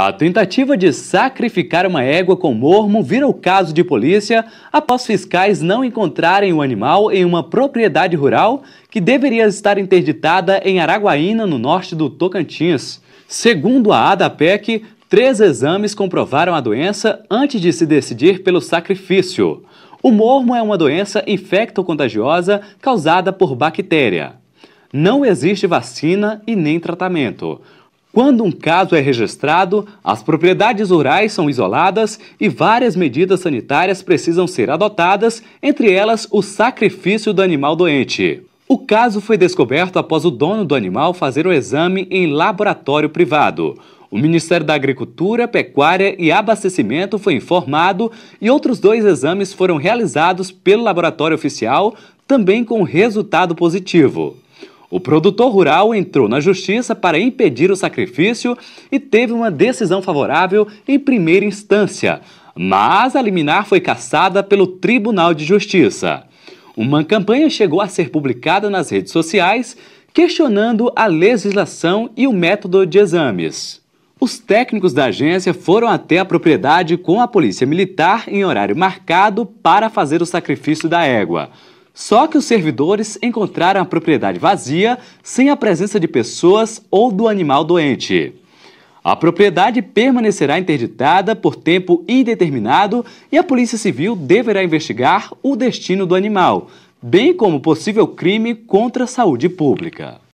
A tentativa de sacrificar uma égua com mormo vira o caso de polícia após fiscais não encontrarem o animal em uma propriedade rural que deveria estar interditada em Araguaína, no norte do Tocantins. Segundo a ADAPEC, três exames comprovaram a doença antes de se decidir pelo sacrifício. O mormo é uma doença infecto-contagiosa causada por bactéria. Não existe vacina e nem tratamento. Quando um caso é registrado, as propriedades rurais são isoladas e várias medidas sanitárias precisam ser adotadas, entre elas o sacrifício do animal doente. O caso foi descoberto após o dono do animal fazer o exame em laboratório privado. O Ministério da Agricultura, Pecuária e Abastecimento foi informado e outros dois exames foram realizados pelo laboratório oficial, também com resultado positivo. O produtor rural entrou na justiça para impedir o sacrifício e teve uma decisão favorável em primeira instância, mas a liminar foi cassada pelo Tribunal de Justiça. Uma campanha chegou a ser publicada nas redes sociais questionando a legislação e o método de exames. Os técnicos da agência foram até a propriedade com a polícia militar em horário marcado para fazer o sacrifício da égua. Só que os servidores encontraram a propriedade vazia, sem a presença de pessoas ou do animal doente. A propriedade permanecerá interditada por tempo indeterminado e a Polícia Civil deverá investigar o destino do animal, bem como possível crime contra a saúde pública.